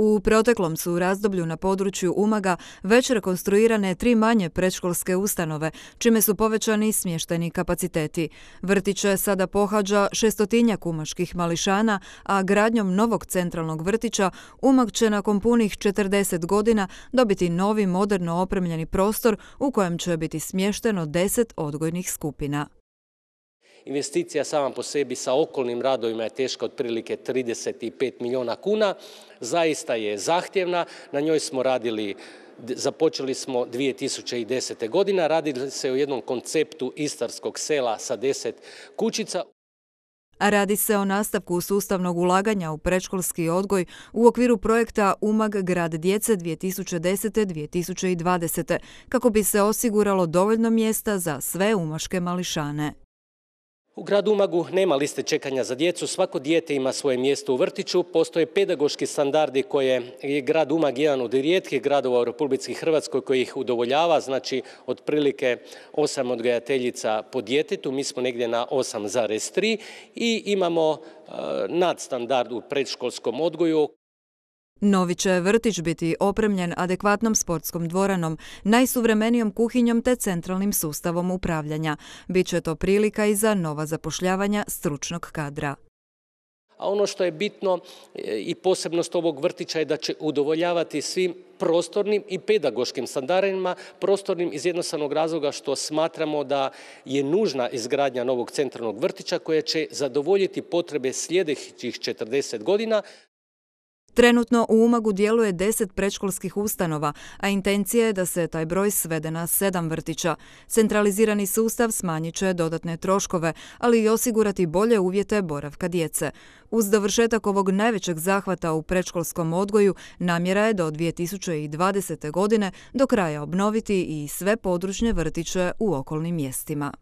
U proteklom su razdoblju na području Umaga već rekonstruirane tri manje predškolske ustanove, čime su povećani smješteni kapaciteti. Vrtiće sada pohađa šestotinjak kumaških mališana, a gradnjom novog centralnog vrtića Umag će nakon punih 40 godina dobiti novi moderno opremljeni prostor u kojem će biti smješteno 10 odgojnih skupina. Investicija sama po sebi sa okolnim radovima je teška otprilike 35 milijuna kuna. Zaista je zahtjevna. Na njoj smo radili započeli smo 2010. godina. Radili se o jednom konceptu istarskog sela sa 10 kućica. A radi se o nastavku sustavnog ulaganja u predškolski odgoj u okviru projekta Umag grad djece 2010-2020 kako bi se osiguralo dovoljno mjesta za sve umaške mališane. U gradu Umagu nema liste čekanja za djecu, svako dijete ima svoje mjesto u vrtiću, postoje pedagoški standardi koje je grad Umag jedan od rijetkih gradova u Republici Hrvatskoj koji ih udovoljava, znači otprilike osam odgajateljica po djetetu, mi smo negdje na 8,3 i imamo eh, nadstandard u predškolskom odgoju Novi će vrtić biti opremljen adekvatnom sportskom dvoranom, najsuvremenijom kuhinjom te centralnim sustavom upravljanja. Biće to prilika i za nova zapošljavanja stručnog kadra. A ono što je bitno e, i posebnost ovog vrtića je da će udovoljavati svim prostornim i pedagoškim standardima, prostornim iz jednostavnog razloga što smatramo da je nužna izgradnja novog centralnog vrtića koja će zadovoljiti potrebe sljedećih 40 godina. Trenutno u Umagu djeluje 10 predškolskih ustanova, a intencija je da se taj broj svede na 7 vrtića. Centralizirani sustav smanjit će dodatne troškove, ali i osigurati bolje uvjete boravka djece. Uz dovršetak ovog najvećeg zahvata u predškolskom odgoju namjera je do 2020. godine do kraja obnoviti i sve područne vrtiće u okolnim mjestima.